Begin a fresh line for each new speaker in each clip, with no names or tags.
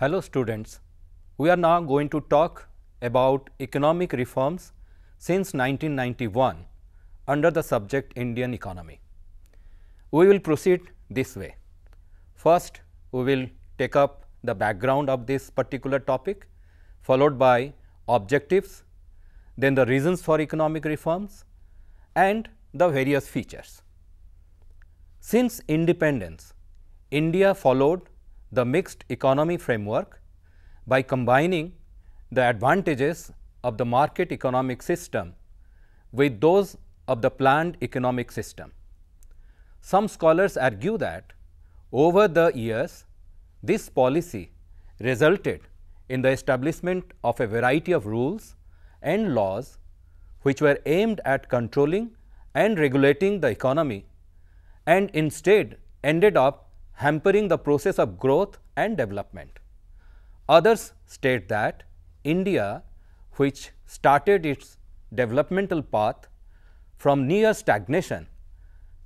Hello students, we are now going to talk about economic reforms since 1991 under the subject Indian economy. We will proceed this way. First, we will take up the background of this particular topic followed by objectives, then the reasons for economic reforms and the various features. Since independence, India followed the mixed economy framework by combining the advantages of the market economic system with those of the planned economic system. Some scholars argue that over the years, this policy resulted in the establishment of a variety of rules and laws which were aimed at controlling and regulating the economy and instead ended up hampering the process of growth and development. Others state that India, which started its developmental path from near stagnation,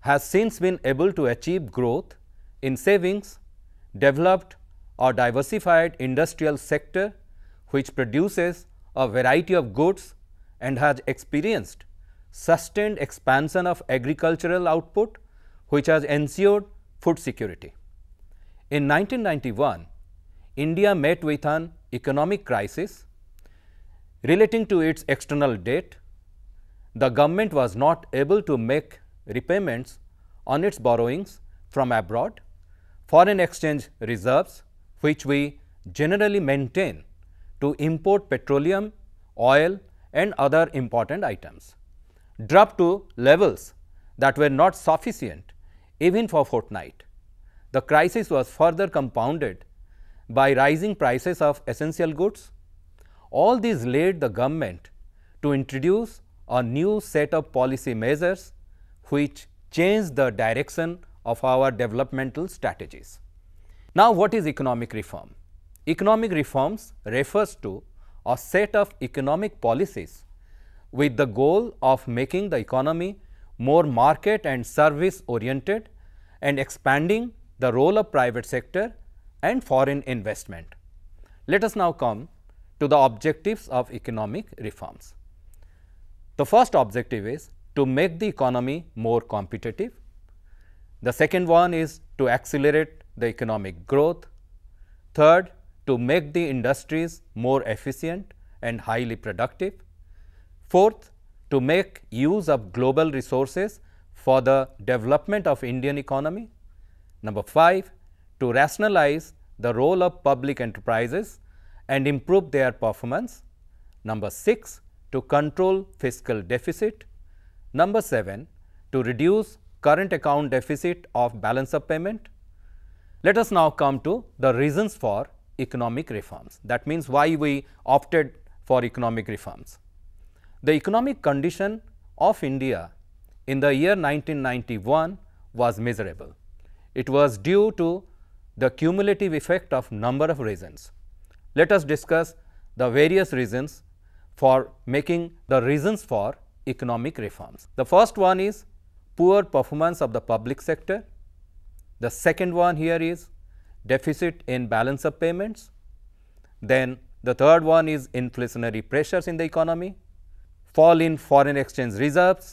has since been able to achieve growth in savings, developed or diversified industrial sector, which produces a variety of goods and has experienced sustained expansion of agricultural output, which has ensured food security. In 1991, India met with an economic crisis relating to its external debt. The government was not able to make repayments on its borrowings from abroad. Foreign exchange reserves, which we generally maintain to import petroleum, oil and other important items, dropped to levels that were not sufficient even for fortnight. The crisis was further compounded by rising prices of essential goods. All these led the government to introduce a new set of policy measures which changed the direction of our developmental strategies. Now, what is economic reform? Economic reforms refers to a set of economic policies with the goal of making the economy more market and service oriented and expanding the role of private sector and foreign investment. Let us now come to the objectives of economic reforms. The first objective is to make the economy more competitive. The second one is to accelerate the economic growth. Third, to make the industries more efficient and highly productive. Fourth, to make use of global resources for the development of Indian economy. Number 5, to rationalize the role of public enterprises and improve their performance. Number 6, to control fiscal deficit. Number 7, to reduce current account deficit of balance of payment. Let us now come to the reasons for economic reforms. That means, why we opted for economic reforms. The economic condition of India in the year 1991 was miserable. It was due to the cumulative effect of number of reasons. Let us discuss the various reasons for making the reasons for economic reforms. The first one is poor performance of the public sector. The second one here is deficit in balance of payments. Then the third one is inflationary pressures in the economy fall in foreign exchange reserves,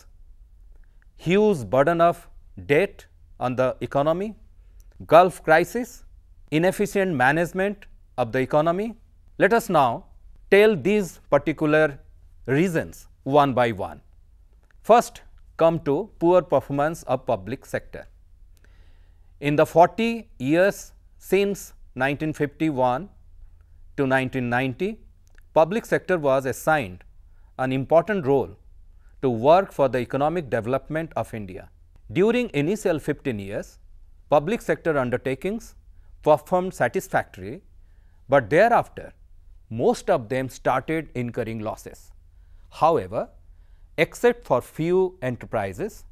huge burden of debt on the economy, Gulf crisis, inefficient management of the economy. Let us now tell these particular reasons one by one. First come to poor performance of public sector. In the 40 years since 1951 to 1990, public sector was assigned an important role to work for the economic development of India. During initial 15 years, public sector undertakings performed satisfactorily, but thereafter most of them started incurring losses. However, except for few enterprises,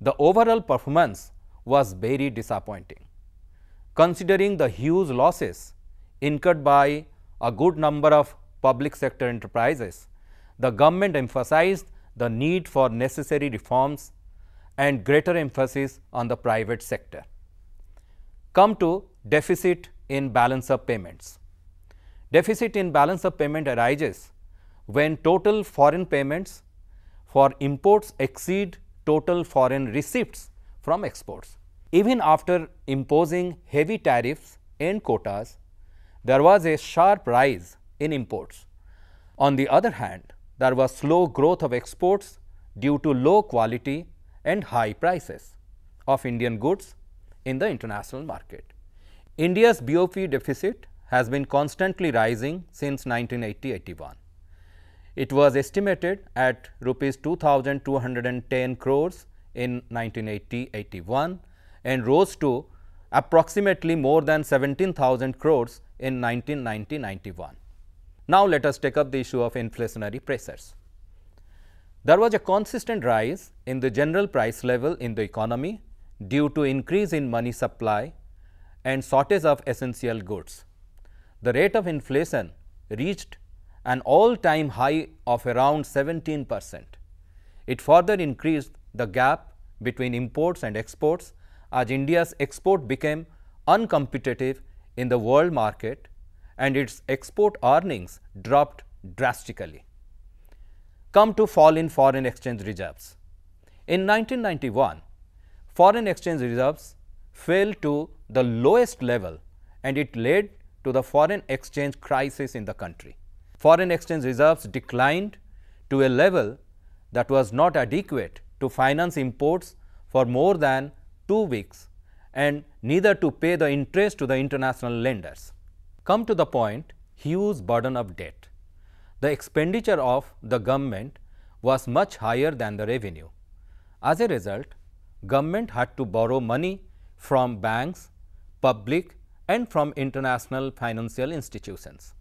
the overall performance was very disappointing. Considering the huge losses incurred by a good number of public sector enterprises, the government emphasized the need for necessary reforms and greater emphasis on the private sector. Come to deficit in balance of payments. Deficit in balance of payment arises when total foreign payments for imports exceed total foreign receipts from exports. Even after imposing heavy tariffs and quotas, there was a sharp rise in imports. On the other hand, there was slow growth of exports due to low quality and high prices of Indian goods in the international market. India's BOP deficit has been constantly rising since 1980-81. It was estimated at rupees 2210 crores in 1980-81 and rose to approximately more than 17000 crores in 1990-91. Now, let us take up the issue of inflationary pressures. There was a consistent rise in the general price level in the economy due to increase in money supply and shortage of essential goods. The rate of inflation reached an all-time high of around 17 percent. It further increased the gap between imports and exports as India's export became uncompetitive in the world market and its export earnings dropped drastically. Come to fall in foreign exchange reserves. In 1991, foreign exchange reserves fell to the lowest level and it led to the foreign exchange crisis in the country. Foreign exchange reserves declined to a level that was not adequate to finance imports for more than two weeks and neither to pay the interest to the international lenders. Come to the point, huge burden of debt. The expenditure of the government was much higher than the revenue. As a result, government had to borrow money from banks, public and from international financial institutions.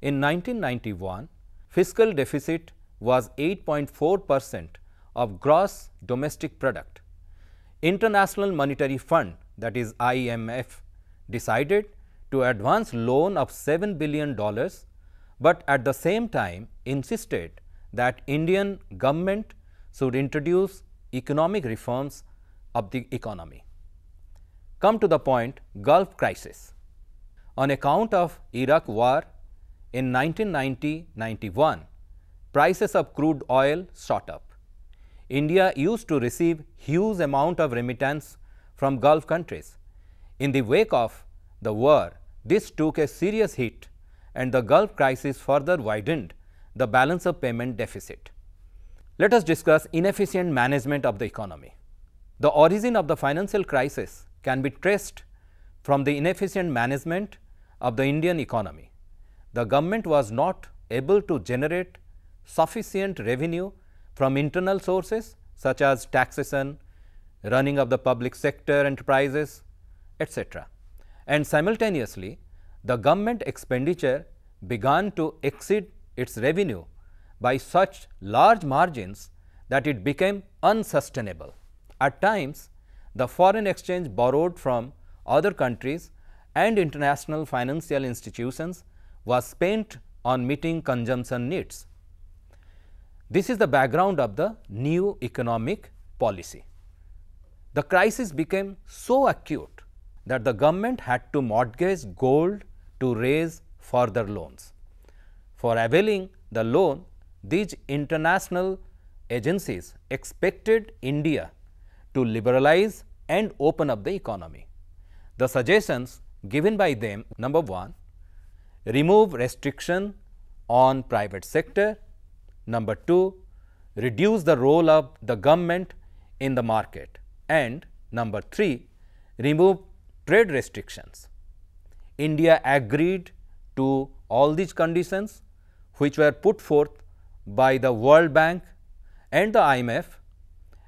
In 1991, fiscal deficit was 8.4 percent of gross domestic product. International Monetary Fund that is IMF decided to advance loan of $7 billion, but at the same time insisted that Indian government should introduce economic reforms of the economy. Come to the point Gulf crisis. On account of Iraq war in 1990-91, prices of crude oil shot up. India used to receive huge amount of remittance from Gulf countries. In the wake of the war, this took a serious hit and the Gulf crisis further widened the balance of payment deficit. Let us discuss inefficient management of the economy. The origin of the financial crisis can be traced from the inefficient management of the Indian economy. The government was not able to generate sufficient revenue from internal sources such as taxation, running of the public sector enterprises, etc and simultaneously the government expenditure began to exceed its revenue by such large margins that it became unsustainable. At times, the foreign exchange borrowed from other countries and international financial institutions was spent on meeting consumption needs. This is the background of the new economic policy. The crisis became so acute that the government had to mortgage gold to raise further loans. For availing the loan, these international agencies expected India to liberalize and open up the economy. The suggestions given by them number 1 remove restriction on private sector number 2 reduce the role of the government in the market and number 3 remove trade restrictions. India agreed to all these conditions which were put forth by the World Bank and the IMF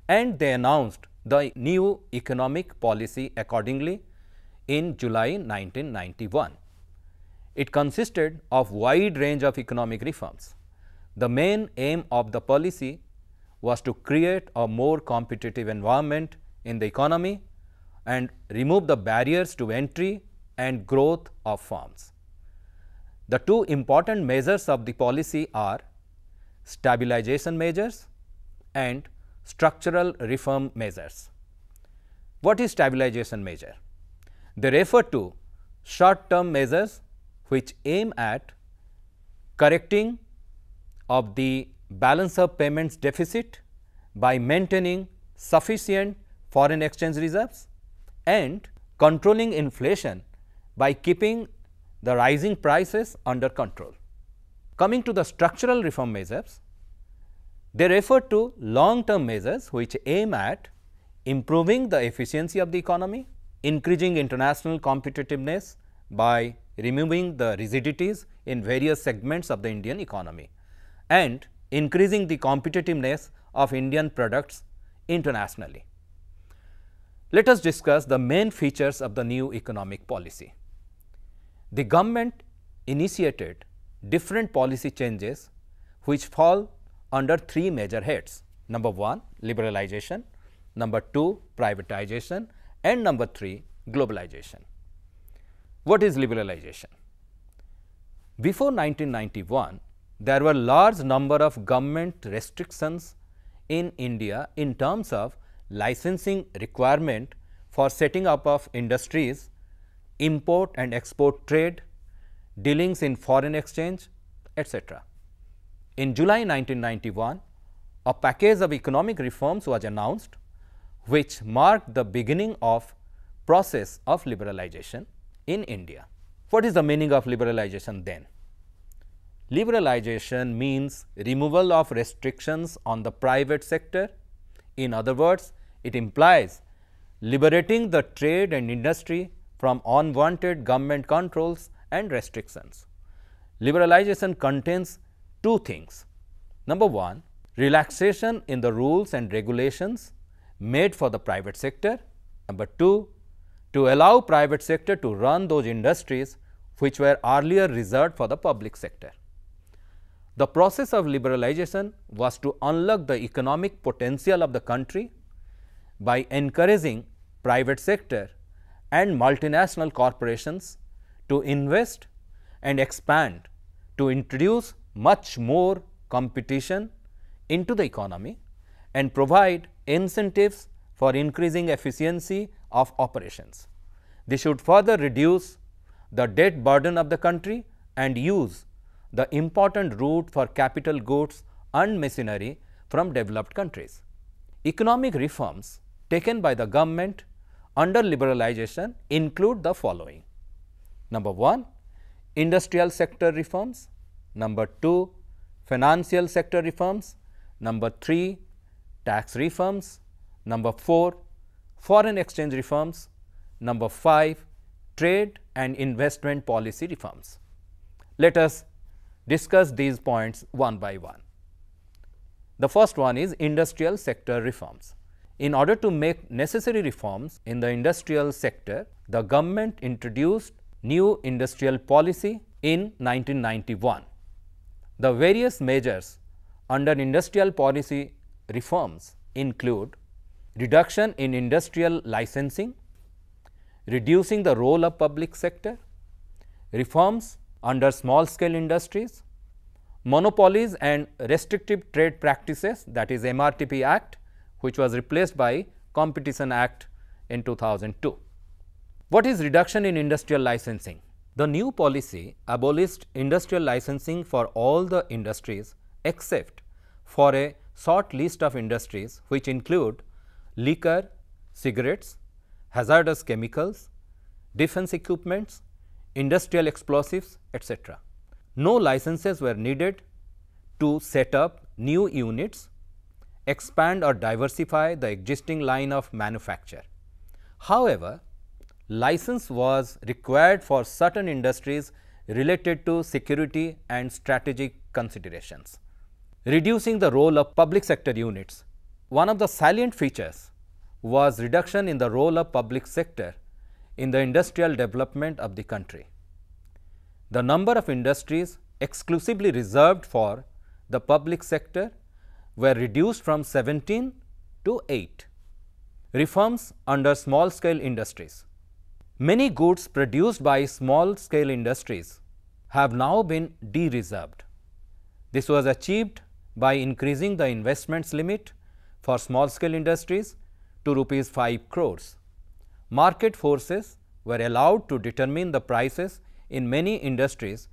and they announced the new economic policy accordingly in July 1991. It consisted of wide range of economic reforms. The main aim of the policy was to create a more competitive environment in the economy and remove the barriers to entry and growth of firms. The two important measures of the policy are stabilization measures and structural reform measures. What is stabilization measure? They refer to short term measures which aim at correcting of the balance of payments deficit by maintaining sufficient foreign exchange reserves and controlling inflation by keeping the rising prices under control. Coming to the structural reform measures, they refer to long term measures which aim at improving the efficiency of the economy, increasing international competitiveness by removing the rigidities in various segments of the Indian economy and increasing the competitiveness of Indian products internationally. Let us discuss the main features of the new economic policy. The government initiated different policy changes which fall under three major heads. Number 1, liberalization, number 2, privatization and number 3, globalization. What is liberalization? Before 1991, there were large number of government restrictions in India in terms of licensing requirement for setting up of industries, import and export trade, dealings in foreign exchange, etc. In July 1991, a package of economic reforms was announced, which marked the beginning of process of liberalization in India. What is the meaning of liberalization then? Liberalization means removal of restrictions on the private sector. In other words, it implies liberating the trade and industry from unwanted government controls and restrictions. Liberalization contains two things. Number one, relaxation in the rules and regulations made for the private sector. Number two, to allow private sector to run those industries which were earlier reserved for the public sector. The process of liberalization was to unlock the economic potential of the country by encouraging private sector and multinational corporations to invest and expand to introduce much more competition into the economy and provide incentives for increasing efficiency of operations. They should further reduce the debt burden of the country and use the important route for capital goods and machinery from developed countries. Economic reforms taken by the government under liberalization include the following. Number 1, industrial sector reforms. Number 2, financial sector reforms. Number 3, tax reforms. Number 4, foreign exchange reforms. Number 5, trade and investment policy reforms. Let us discuss these points one by one. The first one is industrial sector reforms. In order to make necessary reforms in the industrial sector, the government introduced new industrial policy in 1991. The various measures under industrial policy reforms include reduction in industrial licensing, reducing the role of public sector, reforms under small scale industries, monopolies and restrictive trade practices that is MRTP Act, which was replaced by Competition Act in 2002. What is reduction in industrial licensing? The new policy abolished industrial licensing for all the industries except for a short list of industries which include liquor, cigarettes, hazardous chemicals, defense equipments, industrial explosives, etc. No licenses were needed to set up new units expand or diversify the existing line of manufacture. However, license was required for certain industries related to security and strategic considerations. Reducing the role of public sector units. One of the salient features was reduction in the role of public sector in the industrial development of the country. The number of industries exclusively reserved for the public sector were reduced from 17 to 8. Reforms under small scale industries. Many goods produced by small scale industries have now been de-reserved. This was achieved by increasing the investments limit for small scale industries to rupees 5 crores. Market forces were allowed to determine the prices in many industries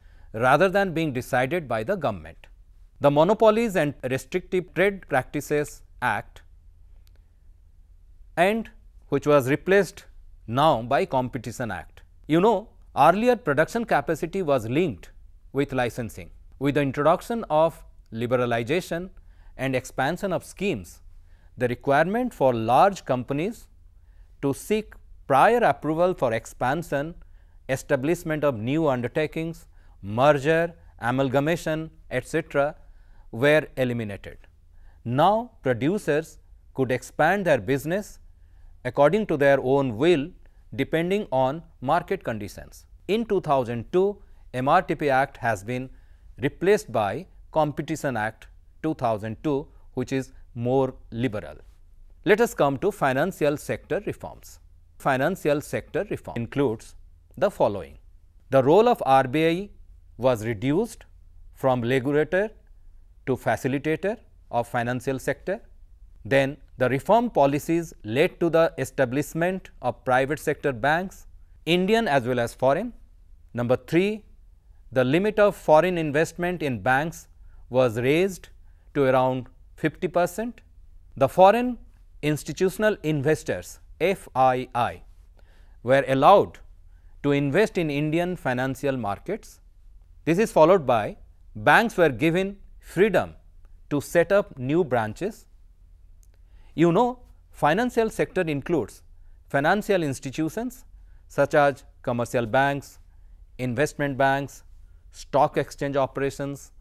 rather than being decided by the government. The Monopolies and Restrictive Trade Practices Act and which was replaced now by Competition Act. You know earlier production capacity was linked with licensing. With the introduction of liberalization and expansion of schemes, the requirement for large companies to seek prior approval for expansion, establishment of new undertakings, merger, amalgamation, etc., were eliminated. Now, producers could expand their business according to their own will depending on market conditions. In 2002, MRTP Act has been replaced by Competition Act 2002, which is more liberal. Let us come to financial sector reforms. Financial sector reform includes the following. The role of RBI was reduced from regulator to facilitator of financial sector. Then the reform policies led to the establishment of private sector banks, Indian as well as foreign. Number 3, the limit of foreign investment in banks was raised to around 50 percent. The foreign institutional investors FII were allowed to invest in Indian financial markets. This is followed by banks were given freedom to set up new branches. You know financial sector includes financial institutions such as commercial banks, investment banks, stock exchange operations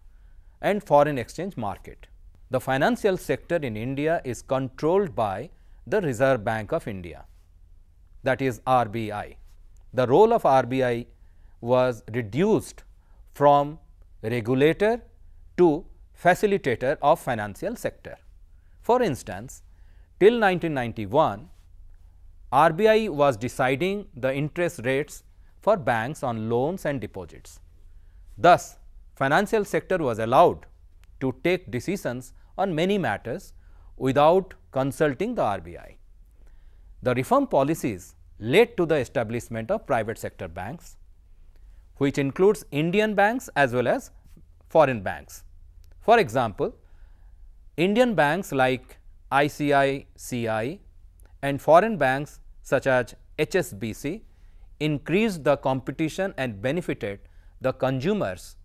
and foreign exchange market. The financial sector in India is controlled by the Reserve Bank of India that is RBI. The role of RBI was reduced from regulator to facilitator of financial sector. For instance, till 1991, RBI was deciding the interest rates for banks on loans and deposits. Thus, financial sector was allowed to take decisions on many matters without consulting the RBI. The reform policies led to the establishment of private sector banks, which includes Indian banks as well as foreign banks. For example, Indian banks like ICICI and foreign banks such as HSBC increased the competition and benefited the consumers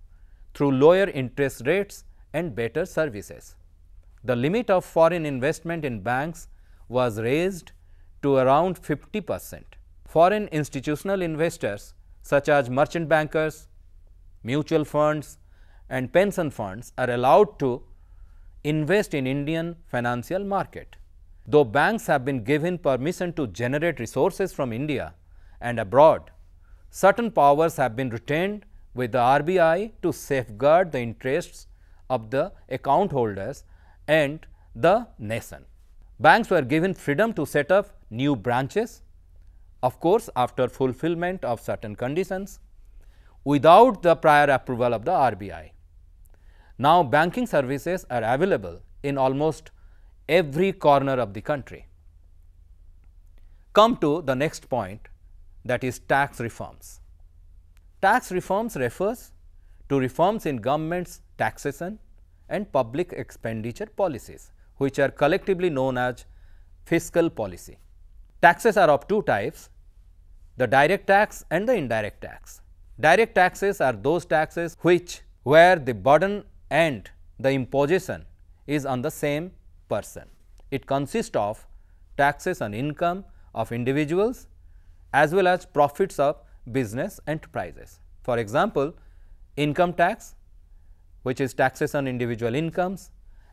through lower interest rates and better services. The limit of foreign investment in banks was raised to around 50 percent. Foreign institutional investors such as merchant bankers, mutual funds and pension funds are allowed to invest in Indian financial market. Though banks have been given permission to generate resources from India and abroad, certain powers have been retained with the RBI to safeguard the interests of the account holders and the nation. Banks were given freedom to set up new branches, of course, after fulfillment of certain conditions, without the prior approval of the RBI. Now, banking services are available in almost every corner of the country. Come to the next point that is tax reforms. Tax reforms refers to reforms in government's taxation and public expenditure policies, which are collectively known as fiscal policy. Taxes are of two types, the direct tax and the indirect tax. Direct taxes are those taxes which where the burden and the imposition is on the same person. It consists of taxes on income of individuals as well as profits of business enterprises. For example, income tax which is taxes on individual incomes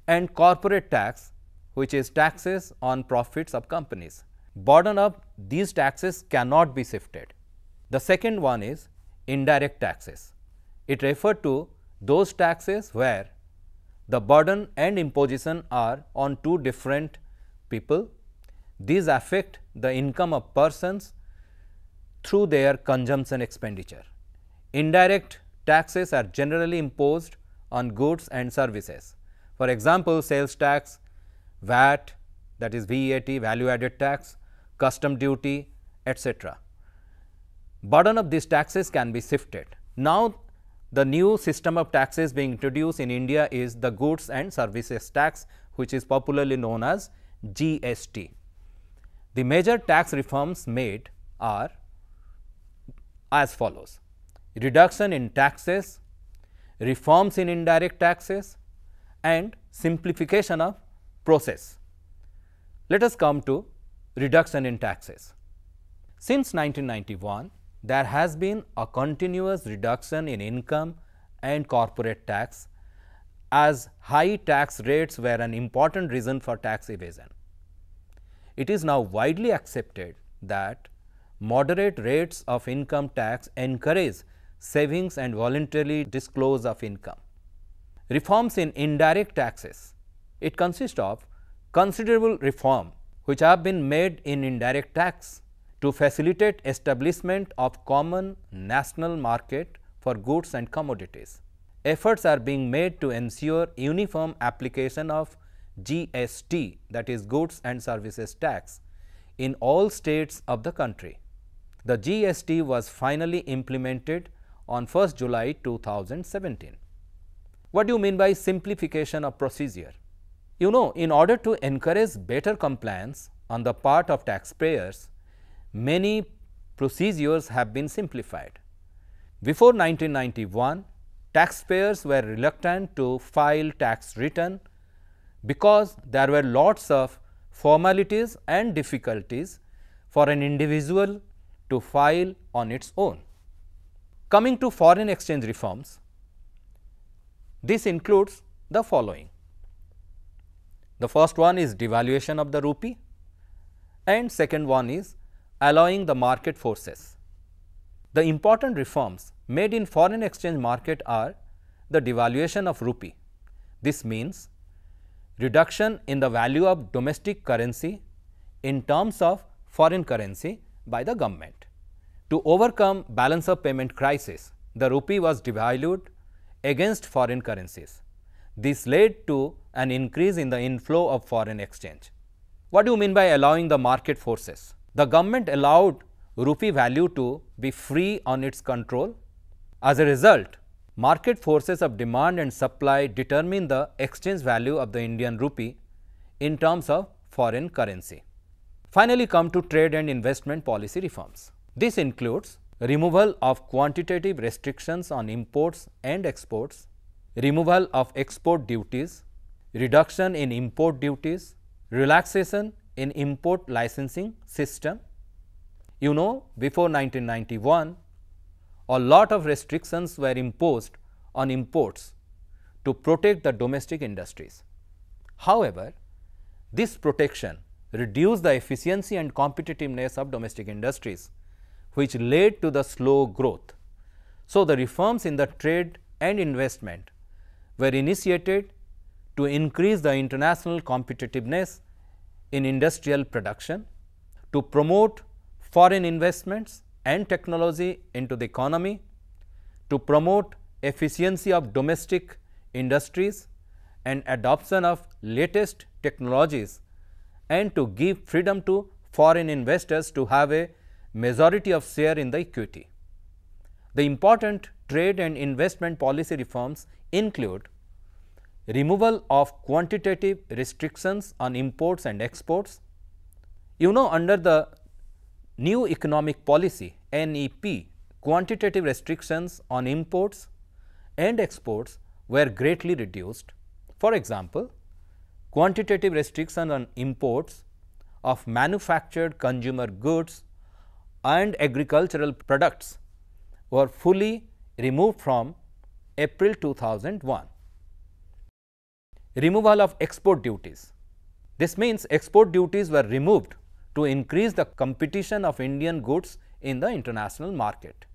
and corporate tax which is taxes on profits of companies. Burden of these taxes cannot be shifted. The second one is indirect taxes. It referred to those taxes where the burden and imposition are on two different people. These affect the income of persons through their consumption expenditure. Indirect taxes are generally imposed on goods and services. For example, sales tax, VAT that is VAT, value added tax, custom duty, etc. Burden of these taxes can be shifted. Now, the new system of taxes being introduced in India is the goods and services tax, which is popularly known as GST. The major tax reforms made are as follows reduction in taxes, reforms in indirect taxes and simplification of process. Let us come to reduction in taxes. Since 1991, there has been a continuous reduction in income and corporate tax as high tax rates were an important reason for tax evasion. It is now widely accepted that moderate rates of income tax encourage savings and voluntarily disclose of income. Reforms in indirect taxes, it consists of considerable reform which have been made in indirect tax to facilitate establishment of common national market for goods and commodities. Efforts are being made to ensure uniform application of GST that is goods and services tax in all states of the country. The GST was finally implemented on 1st July 2017. What do you mean by simplification of procedure? You know, in order to encourage better compliance on the part of taxpayers, many procedures have been simplified. Before 1991, taxpayers were reluctant to file tax return because there were lots of formalities and difficulties for an individual to file on its own. Coming to foreign exchange reforms, this includes the following. The first one is devaluation of the rupee and second one is allowing the market forces. The important reforms made in foreign exchange market are the devaluation of rupee. This means reduction in the value of domestic currency in terms of foreign currency by the government. To overcome balance of payment crisis, the rupee was devalued against foreign currencies. This led to an increase in the inflow of foreign exchange. What do you mean by allowing the market forces? The government allowed rupee value to be free on its control. As a result, market forces of demand and supply determine the exchange value of the Indian rupee in terms of foreign currency. Finally, come to trade and investment policy reforms. This includes removal of quantitative restrictions on imports and exports, removal of export duties, reduction in import duties, relaxation in import licensing system. You know before 1991 a lot of restrictions were imposed on imports to protect the domestic industries. However, this protection reduced the efficiency and competitiveness of domestic industries, which led to the slow growth. So, the reforms in the trade and investment were initiated to increase the international competitiveness in industrial production, to promote foreign investments and technology into the economy, to promote efficiency of domestic industries and adoption of latest technologies and to give freedom to foreign investors to have a majority of share in the equity. The important trade and investment policy reforms include removal of quantitative restrictions on imports and exports. You know under the new economic policy NEP, quantitative restrictions on imports and exports were greatly reduced. For example, quantitative restrictions on imports of manufactured consumer goods and agricultural products were fully removed from April 2001 removal of export duties. This means export duties were removed to increase the competition of Indian goods in the international market.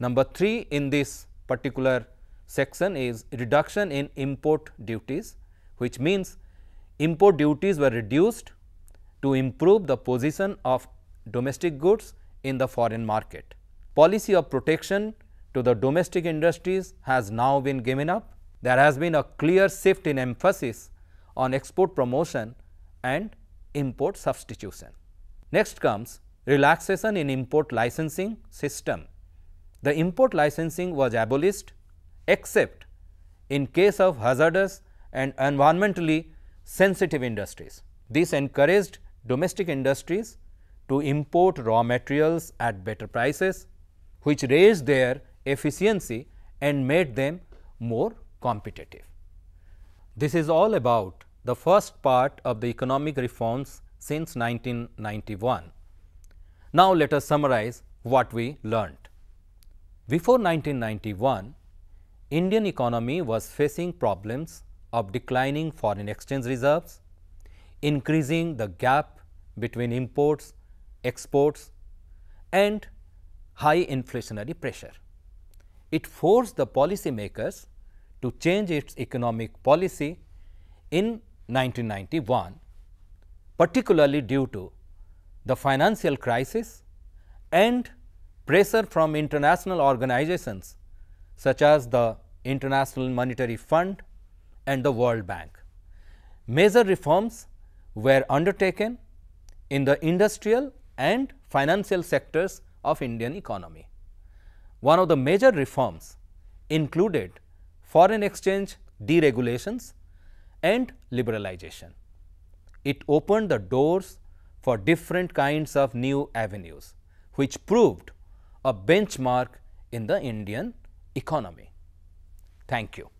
Number 3 in this particular section is reduction in import duties, which means import duties were reduced to improve the position of domestic goods in the foreign market. Policy of protection to the domestic industries has now been given up there has been a clear shift in emphasis on export promotion and import substitution. Next comes relaxation in import licensing system. The import licensing was abolished except in case of hazardous and environmentally sensitive industries. This encouraged domestic industries to import raw materials at better prices, which raised their efficiency and made them more competitive. This is all about the first part of the economic reforms since 1991. Now, let us summarize what we learned. Before 1991, Indian economy was facing problems of declining foreign exchange reserves, increasing the gap between imports, exports and high inflationary pressure. It forced the policymakers to change its economic policy in 1991, particularly due to the financial crisis and pressure from international organizations such as the International Monetary Fund and the World Bank. Major reforms were undertaken in the industrial and financial sectors of Indian economy. One of the major reforms included foreign exchange deregulations and liberalization. It opened the doors for different kinds of new avenues, which proved a benchmark in the Indian economy. Thank you.